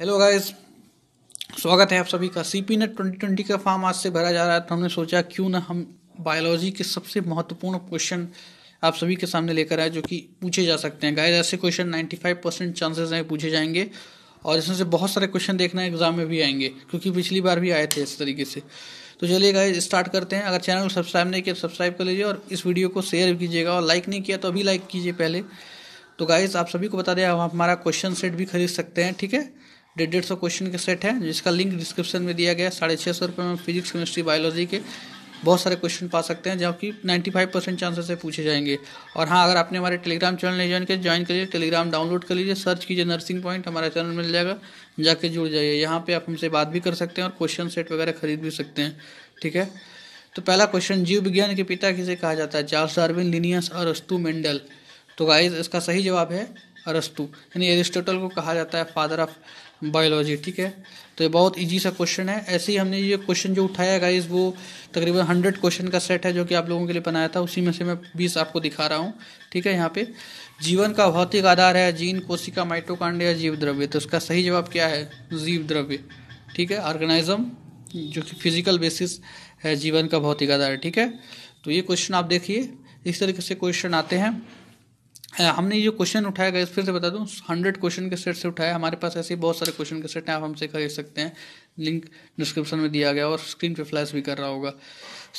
hello guys स्वागत है आप सभी का C P NET twenty twenty का फॉर्म आज से भरा जा रहा है तो हमने सोचा क्यों ना हम बायोलॉजी के सबसे महत्वपूर्ण क्वेश्चन आप सभी के सामने लेकर आए जो कि पूछे जा सकते हैं गाइस ऐसे question ninety five percent chances हैं पूछे जाएंगे और इसमें से बहुत सारे क्वेश्चन देखना है एग्जाम में भी आएंगे क्योंकि पिछली बार भी आए थे इस तरीके से तो चलिए गाइस स्टार्ट करते हैं अगर चैनल को सब्सक्राइब नहीं किया सब्सक्राइब तो कर लीजिए और इस वीडियो को शेयर कीजिएगा और लाइक नहीं किया तो अभी लाइक कीजिए पहले तो गाइस आप सभी को बता दें आप हमारा क्वेश्चन सेट भी खरीद सकते हैं ठीक है डेढ़ डेढ़ सौ क्वेश्चन के सेट है जिसका लिंक डिस्क्रिप्शन में दिया गया साढ़े छः सौ रुपये में फिजिक्स केमिस्ट्री बायोलॉजी के बहुत सारे क्वेश्चन पा सकते हैं जबकि फाइव परसेंट चांसेस से पूछे जाएंगे और हाँ अगर आपने हमारे टेलीग्राम चैनल नहीं ज्वाइन किया ज्वाइन करिए टेलीग्राम डाउनलोड कर लीजिए सर्च कीजिए नर्सिंग पॉइंट हमारा चैनल मिल जाएगा जाके जुड़ जाइए यहाँ पे आप हमसे बात भी कर सकते हैं और क्वेश्चन सेट वगैरह खरीद भी सकते हैं ठीक है तो पहला क्वेश्चन जीव विज्ञान के पिता किसे कहा जाता है चार्ल्स डार्विन लिनियस और अस्तु मेंडल तो गाइज इसका सही जवाब है अरस्तु यानी एरिस्टोटल को कहा जाता है फादर ऑफ बायोलॉजी ठीक है तो ये बहुत इजी सा क्वेश्चन है ऐसे ही हमने ये क्वेश्चन जो उठाया गाइज वो तकरीबन हंड्रेड क्वेश्चन का सेट है जो कि आप लोगों के लिए बनाया था उसी में से मैं बीस आपको दिखा रहा हूँ ठीक है यहाँ पे जीवन का भौतिक आधार है जीन कोशिका माइटोकांड या जीव द्रव्य तो उसका सही जवाब क्या है जीव द्रव्य ठीक है ऑर्गेनाइजम जो कि फिजिकल बेसिस है जीवन का भौतिक आधार ठीक है तो ये क्वेश्चन आप देखिए इस तरीके से क्वेश्चन आते हैं हमने ये क्वेश्चन उठाया गया फिर से बता दूँ हंड्रेड क्वेश्चन के सेट से उठाया हमारे पास ऐसे बहुत सारे क्वेश्चन के सेट हैं आप हमसे खरीद सकते हैं लिंक डिस्क्रिप्शन में दिया गया और स्क्रीन पे फ्लैश भी कर रहा होगा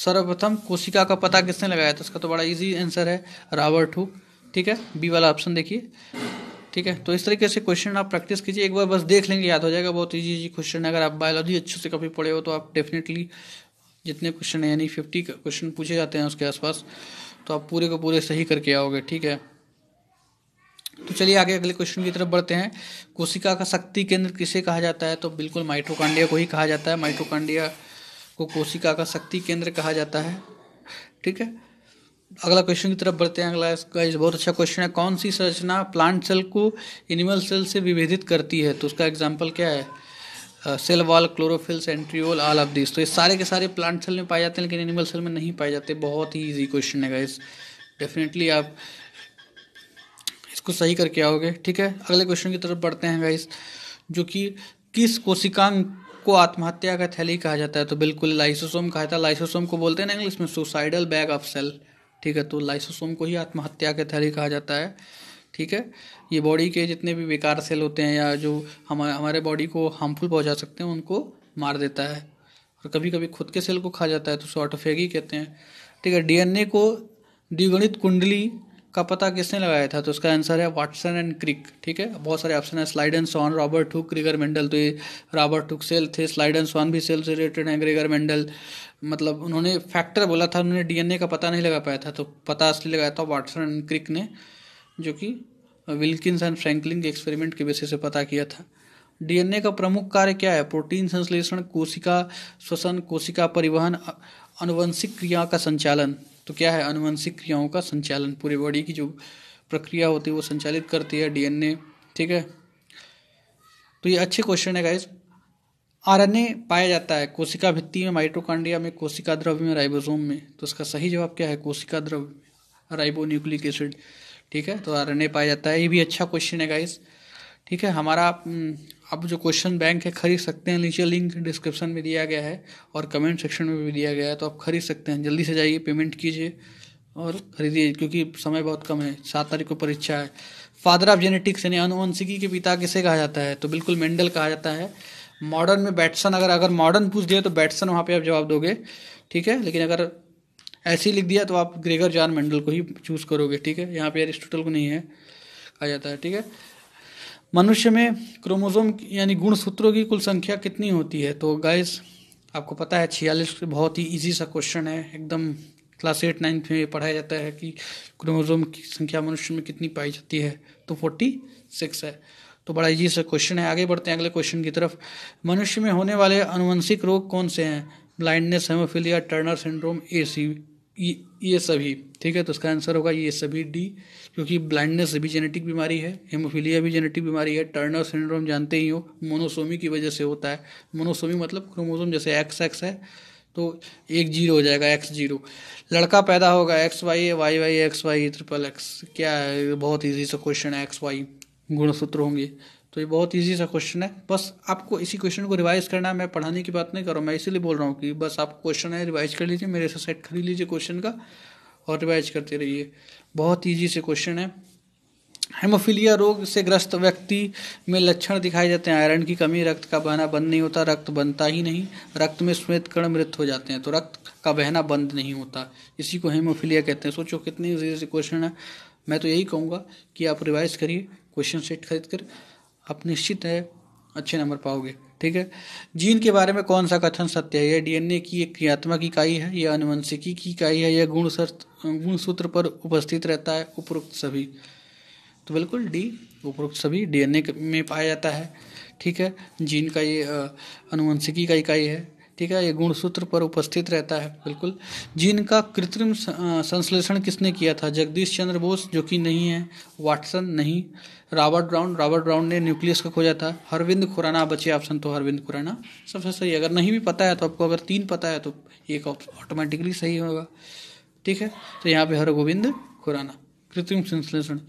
सर्वप्रथम कोशिका का पता किसने लगाया था इसका तो बड़ा इजी आंसर है रावर हुक ठीक है बी वाला ऑप्शन देखिए ठीक है तो इस तरीके से क्वेश्चन आप प्रैक्टिस कीजिए एक बार बस देख लेंगे याद हो जाएगा बहुत ईजी ईजी क्वेश्चन है अगर आप बायोलॉजी अच्छे से कभी पढ़े हो तो आप डेफिनेटली जितने क्वेश्चन हैं यानी फिफ्टी क्वेश्चन पूछे जाते हैं उसके आसपास तो आप पूरे को पूरे सही करके आओगे ठीक है तो चलिए आगे अगले क्वेश्चन की तरफ बढ़ते हैं कोशिका का शक्ति केंद्र किसे कहा जाता है तो बिल्कुल माइट्रोकांडिया को ही कहा जाता है माइट्रोकांडिया को कोशिका का शक्ति केंद्र कहा जाता है ठीक है अगला क्वेश्चन की तरफ बढ़ते हैं अगला इसका इस बहुत अच्छा क्वेश्चन है कौन सी संरचना प्लांट सेल को एनिमल सेल से विभेदित करती है तो उसका एग्जाम्पल क्या है cell wall chlorophyll centriole all of this तो ये सारे के सारे प्लांट सेल में पाए जाते हैं लेकिन एनिमल सेल में नहीं पाए जाते बहुत ही ईजी क्वेश्चन है इस डेफिनेटली आप इसको सही करके आओगे ठीक है अगले क्वेश्चन की तरफ बढ़ते हैं गाइस जो कि किस कोशिकांग को आत्महत्या का थैली कहा जाता है तो बिल्कुल लाइसोसोम कहा जाता है लाइसोसोम को बोलते हैं ना इंग्लिश में सुसाइडल बैग ऑफ सेल ठीक है तो लाइसोसोम को ही आत्महत्या का थैली कहा जाता है ठीक है ये बॉडी के जितने भी बेकार सेल होते हैं या जो हम हमारे बॉडी को हार्मफुल पहुंचा सकते हैं उनको मार देता है और कभी कभी खुद के सेल को खा जाता है तो सॉर्टोफेगी कहते हैं ठीक है डीएनए को द्विगणित कुंडली का पता किसने लगाया था तो उसका आंसर है वाटसन एंड क्रिक ठीक है बहुत सारे ऑप्शन है Schleiden and Schwann Robert Hooke Gregor Mendel तो ये रॉबर्ट हुक सेल थे स्लाइड एंड सॉन भी सेल से रिलेटेड हैं ग्रेगर मेंडल मतलब उन्होंने फैक्टर बोला था उन्होंने डीएनए का पता नहीं लगा पाया था तो पता असली लगाया था वाटसन एंड क्रिक ने जो कि विल्किंस एंड फ्रैंकलिन के एक्सपेरिमेंट के बेसिस से पता किया था डीएनए का प्रमुख कार्य क्या है प्रोटीन संश्लेषण कोशिका श्वसन कोशिका परिवहन अनुवंशिक क्रिया का संचालन तो क्या है अनुवंशिक क्रियाओं का संचालन पूरे बॉडी की जो प्रक्रिया होती है वो संचालित करती है डीएनए ठीक है तो ये अच्छे क्वेश्चन है गाइज आरएनए पाया जाता है कोशिका भित्ति में माइट्रोकांड्रिया में कोशिका द्रव्य में राइबोसोम में तो इसका सही जवाब क्या है कोशिका द्रव्य राइबो न्यूक्लिक एसिड ठीक है तो आरएनए पाया जाता है ये भी अच्छा क्वेश्चन है गाइज़ ठीक है हमारा हम्म, अब जो क्वेश्चन बैंक है खरीद सकते हैं नीचे लिंक डिस्क्रिप्शन में दिया गया है और कमेंट सेक्शन में भी दिया गया है तो आप खरीद सकते हैं जल्दी से जाइए पेमेंट कीजिए और खरीदिए क्योंकि समय बहुत कम है सात तारीख को परीक्षा है फादर ऑफ जेनेटिक्स यानी अनुवंशिकी के पिता किसे कहा जाता है तो बिल्कुल मेंडल कहा जाता है मॉडर्न में बैट्सन अगर अगर मॉडर्न पूछ दिया तो बैट्सन वहाँ पे आप जवाब दोगे ठीक है लेकिन अगर ऐसे ही लिख दिया तो आप ग्रेगर जॉन मेंडल को ही चूज़ करोगे ठीक है यहाँ पे एरिस्टोटल को नहीं है कहा जाता है ठीक है मनुष्य में क्रोमोजोम यानी गुणसूत्रों की कुल संख्या कितनी होती है तो गाइस आपको पता है छियालीस बहुत ही इजी सा क्वेश्चन है एकदम क्लास एट नाइन्थ में पढ़ाया जाता है कि क्रोमोजोम की संख्या मनुष्य में कितनी पाई जाती है तो फोर्टी सिक्स है तो बड़ा इजी सा क्वेश्चन है आगे बढ़ते हैं अगले क्वेश्चन की तरफ मनुष्य में होने वाले अनुवंशिक रोग कौन से हैं blindness haemophilia Turner syndrome A C ये सभी ठीक है तो इसका आंसर होगा ये सभी डी क्योंकि ब्लाइंडनेस भी जेनेटिक बीमारी है हेमोफीलिया भी जेनेटिक बीमारी है टर्नर सिंड्रोम जानते ही हो मोनोसोमी की वजह से होता है मोनोसोमी मतलब क्रोमोसोम जैसे एक्स एक्स है तो एक जीरो हो जाएगा एक्स जीरो लड़का पैदा होगा X Y Y Y X Y triple X क्या है बहुत ईजी सा क्वेश्चन है एक्स वाई गुणसूत्र होंगे तो ये बहुत ईजी सा क्वेश्चन है बस आपको इसी क्वेश्चन को रिवाइज करना है मैं पढ़ाने की बात नहीं कर रहा हूँ मैं इसीलिए बोल रहा हूँ कि बस आप क्वेश्चन है रिवाइज कर लीजिए मेरे से सेट खरीद लीजिए क्वेश्चन का और रिवाइज करते रहिए बहुत ईजी से क्वेश्चन है हेमोफीलिया रोग से ग्रस्त व्यक्ति में लक्षण दिखाए जाते हैं आयरन की कमी रक्त का बहना बंद नहीं होता रक्त बनता ही नहीं रक्त में श्वेत कण मृत हो जाते हैं तो रक्त का बहना बंद नहीं होता इसी को हेमोफीलिया कहते हैं सोचो कितने ईजी से क्वेश्चन है मैं तो यही कहूँगा कि आप रिवाइज करिए क्वेश्चन सेट खरीद कर आप निश्चित है अच्छे नंबर पाओगे ठीक है जीन के बारे में कौन सा कथन सत्य है यह डीएनए की एक क्रियात्मक इकाई है यह अनुवंशिकी की इकाई है यह गुण गुणसूत्र पर उपस्थित रहता है उपरोक्त सभी तो बिल्कुल डी उपरोक्त सभी डीएनए में पाया जाता है ठीक है जीन का ये अनुवंशिकी का इकाई है ठीक है ये गुणसूत्र पर उपस्थित रहता है बिल्कुल जिनका कृत्रिम संश्लेषण किसने किया था जगदीश चंद्र बोस जो कि नहीं है वाटसन नहीं रॉबर्ट ब्राउन रॉबर्ट ब्राउन ने न्यूक्लियस का खोजा था हरविंद खुराना बचे ऑप्शन तो हरविंद खुराना सबसे सही अगर नहीं भी पता है तो आपको अगर तीन पता है तो एक ऑटोमेटिकली सही होगा ठीक है तो यहाँ पे हर गोविंद खुराना कृत्रिम संश्लेषण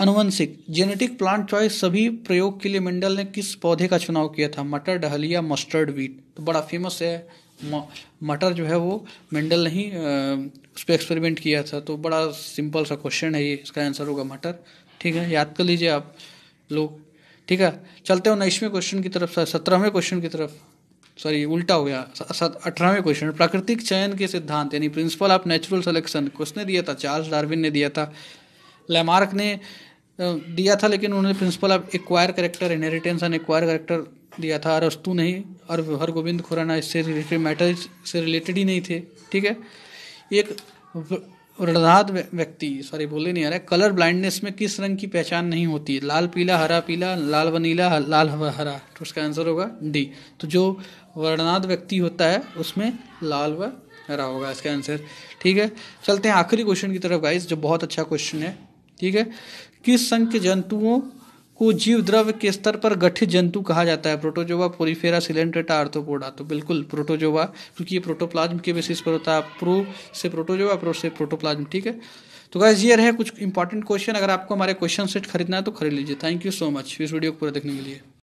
अनुवंशिक जेनेटिक प्लांट चॉइस सभी प्रयोग के लिए मंडल ने किस पौधे का चुनाव किया था मटर डहलिया मस्टर्ड वीट तो बड़ा फेमस है मटर जो है वो मंडल ने ही उस पर एक्सपेरिमेंट किया था तो बड़ा सिंपल सा क्वेश्चन है ये इसका आंसर होगा मटर ठीक है याद कर लीजिए आप लोग ठीक है चलते हो नाइसवें क्वेश्चन की तरफ सत्रहवें क्वेश्चन की तरफ सॉरी उल्टा हो गया अठारहवें क्वेश्चन प्राकृतिक चयन के सिद्धांत यानी प्रिंसिपल ऑफ नेचुरल सेलेक्शन किसने दिया था चार्ल्स डार्विन ने दिया था लेमार्क ने दिया था लेकिन उन्होंने principle of acquire character inheritance and acquire character दिया था अरस्तु नहीं और हर गोविंद खुराना इससे रिलेटेड मैटर से रिलेटेड ही नहीं थे ठीक है एक वृद्धात व्यक्ति सॉरी बोले नहीं आ रहा है कलर ब्लाइंडनेस में किस रंग की पहचान नहीं होती लाल पीला हरा पीला लाल व नीला लाल हरा तो उसका आंसर होगा डी तो जो वर्णनाद व्यक्ति होता है उसमें लाल व हरा होगा इसका आंसर ठीक है चलते हैं आखिरी क्वेश्चन की तरफ गाइस जो बहुत अच्छा क्वेश्चन है ठीक है किस संघ के जंतुओं को जीव द्रव्य के स्तर पर गठित जंतु कहा जाता है प्रोटोजोवा पोरीफेरा सिलेंड्रेटा आर्थोपोडा तो बिल्कुल प्रोटोजोवा क्योंकि ये प्रोटोप्लाज्म के बेसिस पर होता है प्रो से प्रोटोजोवा प्रो से प्रोटोप्लाज्म ठीक है तो गाइज ये रहे कुछ इंपॉर्टेंट क्वेश्चन अगर आपको हमारे क्वेश्चन सेट खरीदना है तो खरीद लीजिए थैंक यू सो मच इस वीडियो को पूरा देखने के लिए